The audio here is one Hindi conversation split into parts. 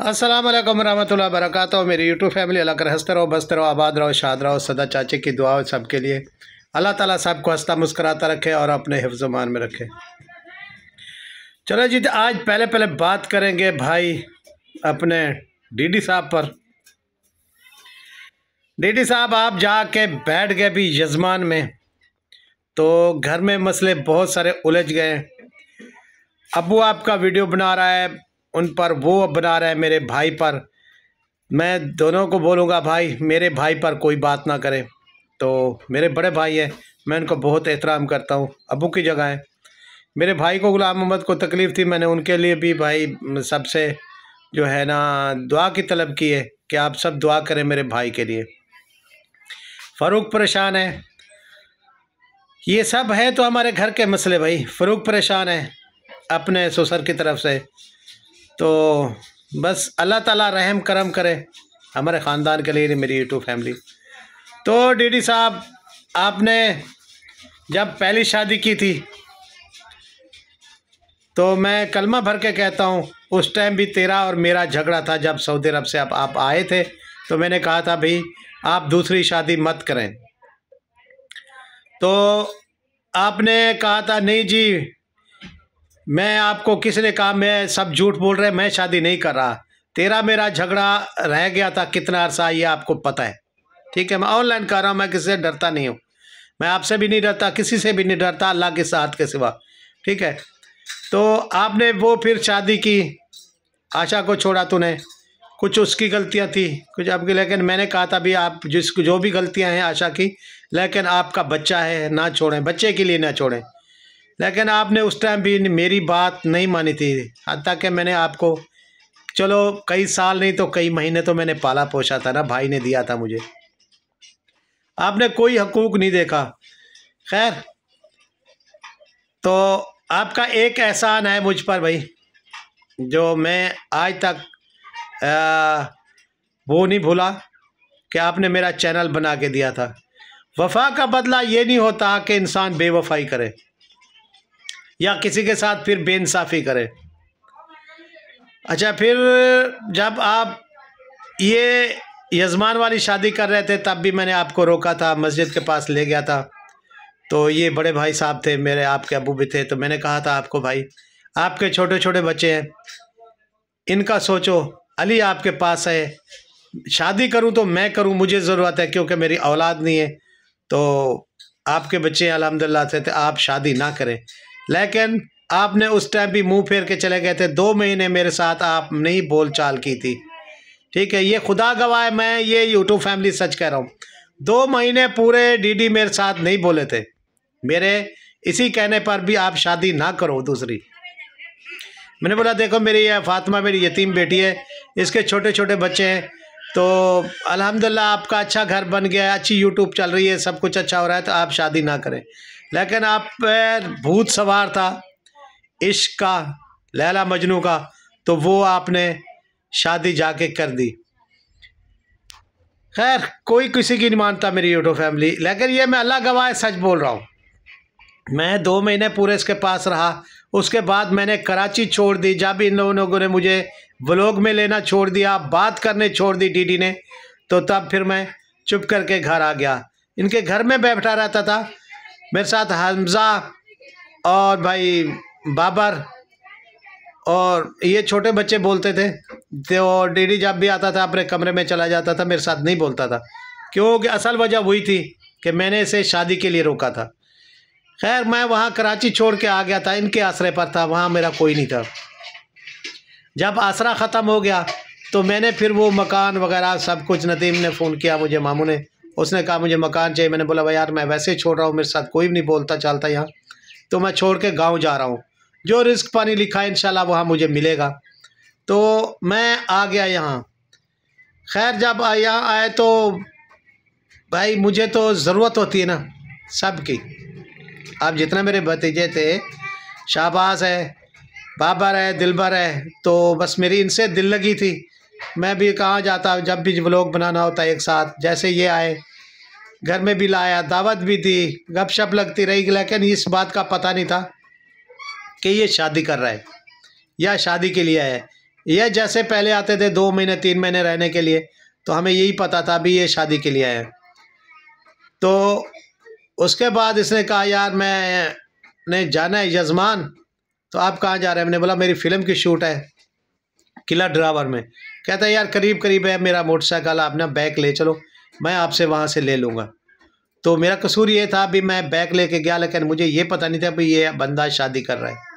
असलम वरहमल वरक मेरी यूट्यूब फैमिली अलग कर हंसते रहो बसते रहो आबाद रहो शाद रहो सदा चाचे की दुआ सब के लिए अल्लाह ताला साहब को हंसता मुस्कराता रखे और अपने हिफ्जमान में रखे चलो जी आज पहले पहले बात करेंगे भाई अपने डीडी साहब पर डीडी साहब आप जाके बैठ गए भी यजमान में तो घर में मसले बहुत सारे उलझ गए अबू आपका वीडियो बना रहा है उन पर वो अब बना रहे हैं मेरे भाई पर मैं दोनों को बोलूँगा भाई मेरे भाई पर कोई बात ना करे तो मेरे बड़े भाई हैं मैं उनको बहुत एहतराम करता हूँ अबू की जगह है मेरे भाई को गुलाम मोहम्मद को तकलीफ़ थी मैंने उनके लिए भी भाई सबसे जो है ना दुआ की तलब की है कि आप सब दुआ करें मेरे भाई के लिए फ़ारूक परेशान है ये सब है तो हमारे घर के मसले भाई फ़ारूक परेशान है अपने ससुर की तरफ से तो बस अल्लाह ताला रहम करम करे हमारे ख़ानदान के लिए मेरी यूट्यूब फैमिली तो डीडी साहब आपने जब पहली शादी की थी तो मैं कलमा भर के कहता हूँ उस टाइम भी तेरा और मेरा झगड़ा था जब सऊदी अरब से आप आप आए थे तो मैंने कहा था भाई आप दूसरी शादी मत करें तो आपने कहा था नहीं जी मैं आपको किसने कहा मैं सब झूठ बोल रहे मैं शादी नहीं कर रहा तेरा मेरा झगड़ा रह गया था कितना अरसा ये आपको पता है ठीक है मैं ऑनलाइन कर रहा हूँ मैं किसी से डरता नहीं हूँ मैं आपसे भी नहीं डरता किसी से भी नहीं डरता अल्लाह के साथ के सिवा ठीक है तो आपने वो फिर शादी की आशा को छोड़ा तूने कुछ उसकी गलतियाँ थी कुछ आपकी लेकिन मैंने कहा था भी आप जिस जो भी गलतियाँ हैं आशा की लेकिन आपका बच्चा है ना छोड़ें बच्चे के लिए ना छोड़ें लेकिन आपने उस टाइम भी मेरी बात नहीं मानी थी हत्या कि मैंने आपको चलो कई साल नहीं तो कई महीने तो मैंने पाला पोषा था ना भाई ने दिया था मुझे आपने कोई हकूक नहीं देखा खैर तो आपका एक एहसान है मुझ पर भाई जो मैं आज तक आ, वो नहीं भूला कि आपने मेरा चैनल बना के दिया था वफा का बदला ये नहीं होता कि इंसान बेवफाई करे या किसी के साथ फिर बेइंसाफ़ी करें अच्छा फिर जब आप ये यजमान वाली शादी कर रहे थे तब भी मैंने आपको रोका था मस्जिद के पास ले गया था तो ये बड़े भाई साहब थे मेरे आपके अबू भी थे तो मैंने कहा था आपको भाई आपके छोटे छोटे बच्चे हैं इनका सोचो अली आपके पास है शादी करूं तो मैं करूं मुझे ज़रूरत है क्योंकि मेरी औलाद नहीं है तो आपके बच्चे अलहमदिल्ला थे तो आप शादी ना करें लेकिन आपने उस टाइम भी मुंह फेर के चले गए थे दो महीने मेरे साथ आप नहीं बोल चाल की थी ठीक है ये खुदा गवाह मैं ये यूट्यूब फैमिली सच कह रहा हूँ दो महीने पूरे डीडी मेरे साथ नहीं बोले थे मेरे इसी कहने पर भी आप शादी ना करो दूसरी मैंने बोला देखो मेरी यह फातिमा मेरी यतीम बेटी है इसके छोटे छोटे बच्चे हैं तो अलहमदिल्ला आपका अच्छा घर बन गया है अच्छी यूट्यूब चल रही है सब कुछ अच्छा हो रहा है तो आप शादी ना करें लेकिन आप पे भूत सवार था इश्क का लैला मजनू का तो वो आपने शादी जाके कर दी खैर कोई किसी की नहीं मानता मेरी यूटो फैमिली लेकिन ये मैं अल्लाह गवाह सच बोल रहा हूँ मैं दो महीने पूरे इसके पास रहा उसके बाद मैंने कराची छोड़ दी जब इन लोगों ने मुझे व्लॉग में लेना छोड़ दिया बात करने छोड़ दी डीडी ने तो तब फिर मैं चुप करके घर आ गया इनके घर में बैठा रहता था मेरे साथ हमज़ा और भाई बाबर और ये छोटे बच्चे बोलते थे तो डीडी जब भी आता था अपने कमरे में चला जाता था मेरे साथ नहीं बोलता था क्योंकि असल वजह वही थी कि मैंने इसे शादी के लिए रोका था खैर मैं वहाँ कराची छोड़ के आ गया था इनके आसरे पर था वहाँ मेरा कोई नहीं था जब आसरा ख़त्म हो गया तो मैंने फिर वो मकान वगैरह सब कुछ नदीम ने फ़ोन किया मुझे मामू ने उसने कहा मुझे मकान चाहिए मैंने बोला भाई यार मैं वैसे ही छोड़ रहा हूँ मेरे साथ कोई भी नहीं बोलता चलता यहाँ तो मैं छोड़ के गाँव जा रहा हूँ जो रिस्क पानी लिखा है इन शाला वहाँ मुझे मिलेगा तो मैं आ गया यहाँ खैर जब यहाँ आए तो भाई मुझे तो ज़रूरत होती है ना सब की आप जितना मेरे भतीजे थे शाहबाज है बाबर है दिलबर है तो बस मेरी इनसे दिल लगी थी मैं भी कहाँ जाता जब भी ब्लॉग बनाना होता एक साथ जैसे ये आए घर में भी लाया दावत भी दी गपशप लगती रही लेकिन इस बात का पता नहीं था कि ये शादी कर रहा है या शादी के लिए है यह जैसे पहले आते थे दो महीने तीन महीने रहने के लिए तो हमें यही पता था भी ये शादी के लिए है तो उसके बाद इसने कहा यार मैं ने जाना है यजमान तो आप कहाँ जा रहे हैं मैंने बोला मेरी फ़िल्म की शूट है किला ड्रावर में कहता है यार करीब करीब है मेरा मोटरसाइकिल आप ना बैग ले चलो मैं आपसे वहाँ से ले लूँगा तो मेरा कसूर ये था भी मैं बैग लेके गया लेकिन मुझे ये पता नहीं था भाई ये बंदा शादी कर रहा है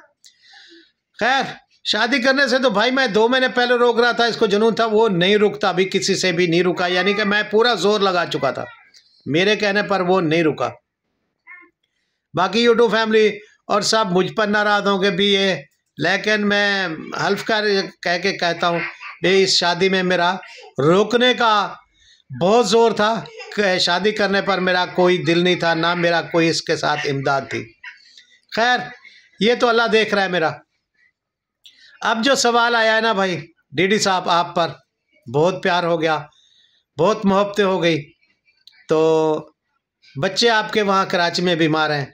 खैर शादी करने से तो भाई मैं दो महीने पहले रोक रहा था इसको जुनून था वो नहीं रुकता अभी किसी से भी नहीं रुका यानी कि मैं पूरा जोर लगा चुका था मेरे कहने पर वो नहीं रुका बाकी यूट्यूब फैमिली और सब मुझ पर नाराज होंगे भी ये लेकिन मैं हल्फ कर कह के कहता हूँ भी इस शादी में मेरा रोकने का बहुत ज़ोर था शादी करने पर मेरा कोई दिल नहीं था ना मेरा कोई इसके साथ इमदाद थी खैर ये तो अल्लाह देख रहा है मेरा अब जो सवाल आया है ना भाई डीडी साहब आप पर बहुत प्यार हो गया बहुत मोहब्बतें हो गई तो बच्चे आपके वहाँ कराची में बीमार हैं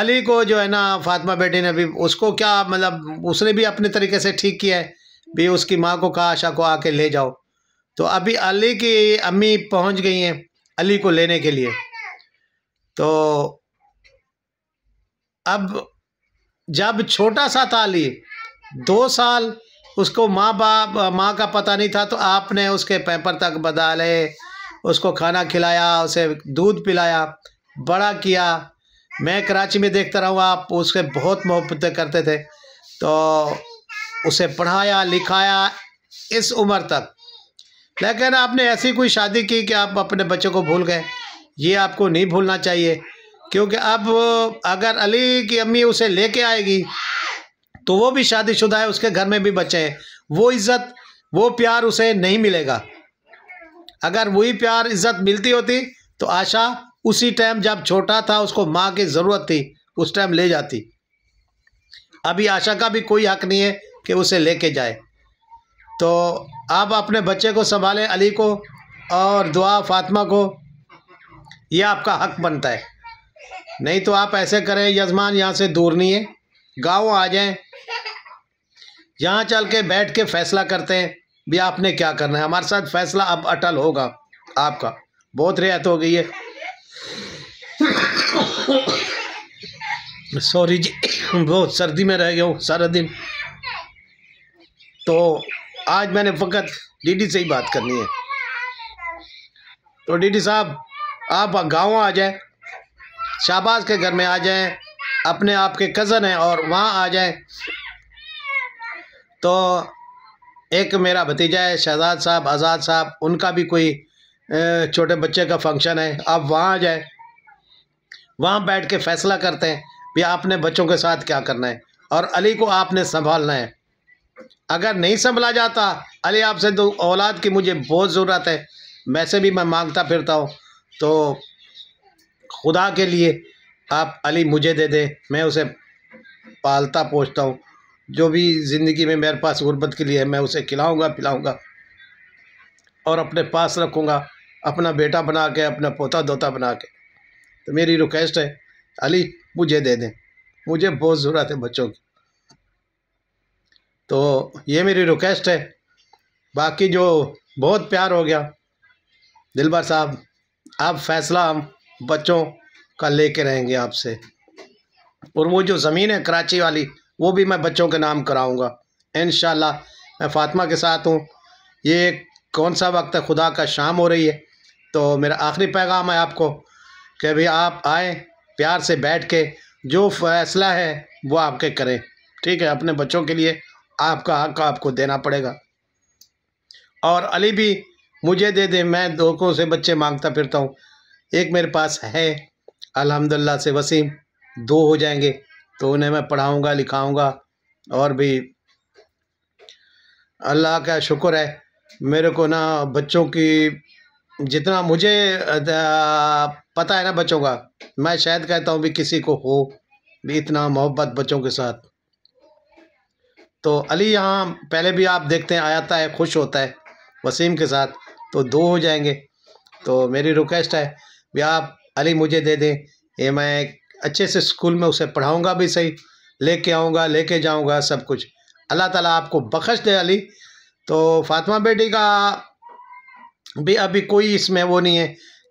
अली को जो है ना फातिमा बेटी ने भी उसको क्या मतलब उसने भी अपने तरीके से ठीक किया है भी उसकी माँ को कहा आशा को आके ले जाओ तो अभी अली की अम्मी पहुँच गई हैं अली को लेने के लिए तो अब जब छोटा सा था अली दो साल उसको माँ बाप माँ का पता नहीं था तो आपने उसके पैपर तक बदले उसको खाना खिलाया उसे दूध पिलाया बड़ा किया मैं कराची में देखता रहा आप उसके बहुत मोहब्बत करते थे तो उसे पढ़ाया लिखाया इस उम्र तक लेकिन आपने ऐसी कोई शादी की कि आप अपने बच्चों को भूल गए ये आपको नहीं भूलना चाहिए क्योंकि अब अगर अली की अम्मी उसे लेके आएगी तो वो भी शादीशुदा है उसके घर में भी बच्चे हैं वो इज़्ज़त वो प्यार उसे नहीं मिलेगा अगर वही प्यार इज़्ज़त मिलती होती तो आशा उसी टाइम जब छोटा था उसको माँ की ज़रूरत थी उस टाइम ले जाती अभी आशा का भी कोई हक नहीं है कि उसे लेके जाए तो आप अपने बच्चे को संभालें अली को और दुआ फातिमा को यह आपका हक बनता है नहीं तो आप ऐसे करें यजमान यहाँ से दूर नहीं है गाँव आ जाएं यहाँ चल के बैठ के फैसला करते हैं भी आपने क्या करना है हमारे साथ फैसला अब अटल होगा आपका बहुत रियायत हो गई है सॉरी जी बहुत सर्दी में रह गया हूँ सारा दिन तो आज मैंने फ़कत डीडी से ही बात करनी है तो डीडी साहब आप गाँव आ जाए शाहबाज के घर में आ जाएं अपने आप के कज़न हैं और वहाँ आ जाएं तो एक मेरा भतीजा है शहजाद साहब आज़ाद साहब उनका भी कोई छोटे बच्चे का फंक्शन है आप वहाँ आ जाए वहाँ बैठ के फैसला करते हैं भी आपने बच्चों के साथ क्या करना है और अली को आपने संभालना है अगर नहीं संभला जाता अली आपसे तो औलाद की मुझे बहुत ज़रूरत है वैसे भी मैं मांगता फिरता हूँ तो खुदा के लिए आप अली मुझे दे दें मैं उसे पालता पोछता हूँ जो भी ज़िंदगी में मेरे पास गुर्बत के लिए है मैं उसे खिलाऊँगा पिलाऊँगा और अपने पास रखूँगा अपना बेटा बना के अपना पोता दोता बना के तो मेरी रिक्वेस्ट है अली मुझे दे दें मुझे बहुत ज़रूरत है बच्चों की तो ये मेरी रिक्वेस्ट है बाकी जो बहुत प्यार हो गया दिलबर साहब आप फैसला हम बच्चों का लेके रहेंगे आपसे और वो जो ज़मीन है कराची वाली वो भी मैं बच्चों के नाम कराऊंगा इन मैं फ़ातिमा के साथ हूँ ये कौन सा वक्त है खुदा का शाम हो रही है तो मेरा आखिरी पैगाम है आपको कि भाई आप आए प्यार से बैठ के जो फैसला है वो आपके करें ठीक है अपने बच्चों के लिए आपका हक आपको देना पड़ेगा और अली भी मुझे दे दे मैं लोगों से बच्चे मांगता फिरता हूँ एक मेरे पास है अल्हम्दुलिल्लाह से वसीम दो हो जाएंगे तो उन्हें मैं पढ़ाऊँगा लिखाऊँगा और भी अल्लाह का शुक्र है मेरे को ना बच्चों की जितना मुझे पता है ना बच्चों का मैं शायद कहता हूँ भी किसी को हो भी इतना मोहब्बत बच्चों के साथ तो अली यहाँ पहले भी आप देखते हैं आयाता है खुश होता है वसीम के साथ तो दो हो जाएंगे तो मेरी रिक्वेस्ट है भी आप अली मुझे दे दें ये मैं अच्छे से स्कूल में उसे पढ़ाऊँगा भी सही लेके आऊँगा लेके जाऊँगा सब कुछ अल्लाह ताला आपको बख्श दे अली तो फातिमा बेटी का भी अभी कोई इसमें वो नहीं है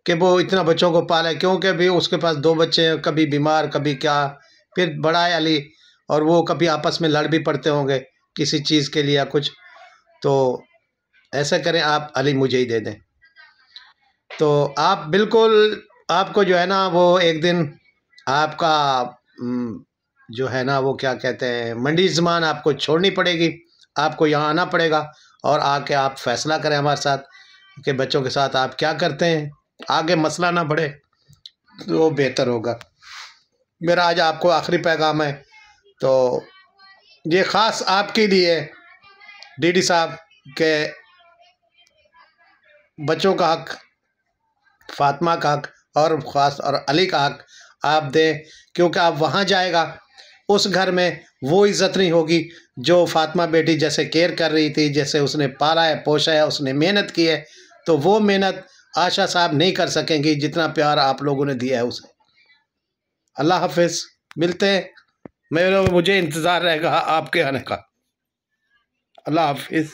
कि वो इतना बच्चों को पाले क्योंकि अभी उसके पास दो बच्चे हैं कभी बीमार कभी क्या फिर बड़ा है अली और वो कभी आपस में लड़ भी पड़ते होंगे किसी चीज़ के लिए या कुछ तो ऐसा करें आप अली मुझे ही दे दें तो आप बिल्कुल आपको जो है ना वो एक दिन आपका जो है ना वो क्या कहते हैं मंडी ज़मान आपको छोड़नी पड़ेगी आपको यहाँ आना पड़ेगा और आके आप फैसला करें हमारे साथ के बच्चों के साथ आप क्या करते हैं आगे मसला ना बढ़े तो बेहतर होगा मेरा आज आपको आखिरी पैगाम है तो ये ख़ास आपके लिए डीडी साहब के बच्चों का हक फातिमा का हक और ख़ास और अली का हक आप दें क्योंकि आप वहाँ जाएगा उस घर में वो इज़्ज़त नहीं होगी जो फातिमा बेटी जैसे केयर कर रही थी जैसे उसने पाला है पोषा है उसने मेहनत की है तो वो मेहनत आशा साहब नहीं कर सकेंगी जितना प्यार आप लोगों ने दिया है उसे अल्लाह हाफिज़ मिलते हैं मेरे मुझे इंतज़ार रहेगा आपके आने का अल्लाह हाफिज़